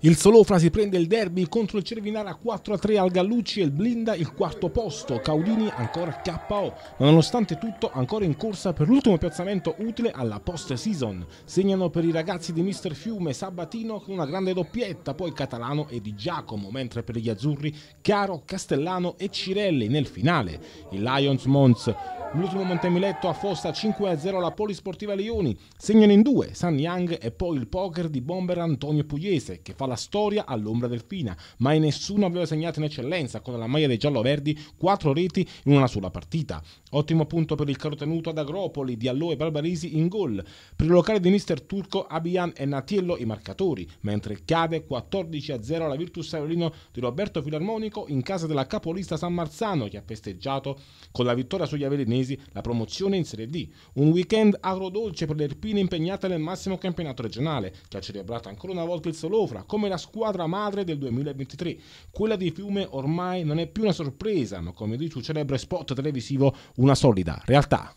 Il Solofra si prende il derby contro il Cervinara 4-3 al Gallucci e il Blinda il quarto posto. Caudini ancora KO, ma nonostante tutto ancora in corsa per l'ultimo piazzamento utile alla post-season. Segnano per i ragazzi di Mister Fiume Sabatino con una grande doppietta, poi Catalano e Di Giacomo, mentre per gli azzurri Chiaro, Castellano e Cirelli nel finale. Il Lions Mons L'ultimo Montemiletto affossa 5-0 la Polisportiva Lioni. Segnano in due San Yang e poi il poker di bomber Antonio Pugliese, che fa la storia all'ombra del Fina. Mai nessuno aveva segnato in eccellenza con la maglia dei giallo-verdi quattro reti in una sola partita. Ottimo punto per il carotenuto ad Agropoli di Allo e Barbarisi in gol. Per il locale di mister turco Abian e Natiello i marcatori, mentre cade 14-0 alla Virtus Saverino di Roberto Filarmonico in casa della capolista San Marzano, che ha festeggiato con la vittoria sugli Averini modenesi la promozione in Serie D. Un weekend agrodolce per le Alpine impegnate nel massimo campionato regionale, che ha celebrato ancora una volta il Solofra come la squadra madre del 2023. Quella di Fiume ormai non è più una sorpresa, ma come dice un celebre spot televisivo, una solida realtà.